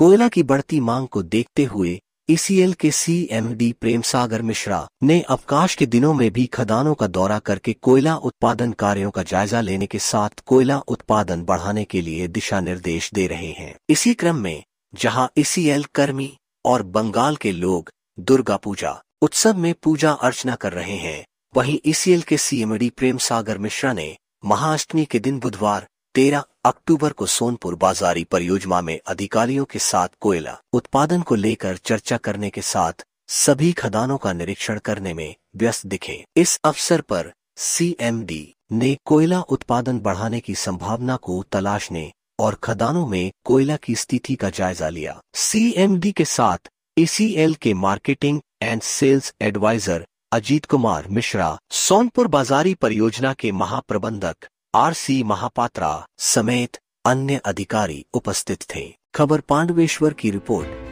कोयला की बढ़ती मांग को देखते हुए ईसीएल के सीएमडी प्रेम सागर मिश्रा ने अवकाश के दिनों में भी खदानों का दौरा करके कोयला उत्पादन कार्यों का जायजा लेने के साथ कोयला उत्पादन बढ़ाने के लिए दिशा निर्देश दे रहे हैं इसी क्रम में जहां ईसीएल कर्मी और बंगाल के लोग दुर्गा पूजा उत्सव में पूजा अर्चना कर रहे हैं वहीं ईसीएल के सीएमडी प्रेम सागर मिश्रा ने महाअष्टमी के दिन बुधवार तेरह अक्टूबर को सोनपुर बाजारी परियोजना में अधिकारियों के साथ कोयला उत्पादन को लेकर चर्चा करने के साथ सभी खदानों का निरीक्षण करने में व्यस्त दिखे इस अवसर पर सीएमडी ने कोयला उत्पादन बढ़ाने की संभावना को तलाशने और खदानों में कोयला की स्थिति का जायजा लिया सीएमडी के साथ एसीएल के marketing and sales adviser Ajit Kumar Mishra Sonpur Bazari परियोजना के महाप्रबंधक आरसी महापात्रा समेत अन्य अधिकारी उपस्थित थे खबर पांडवेश्वर की रिपोर्ट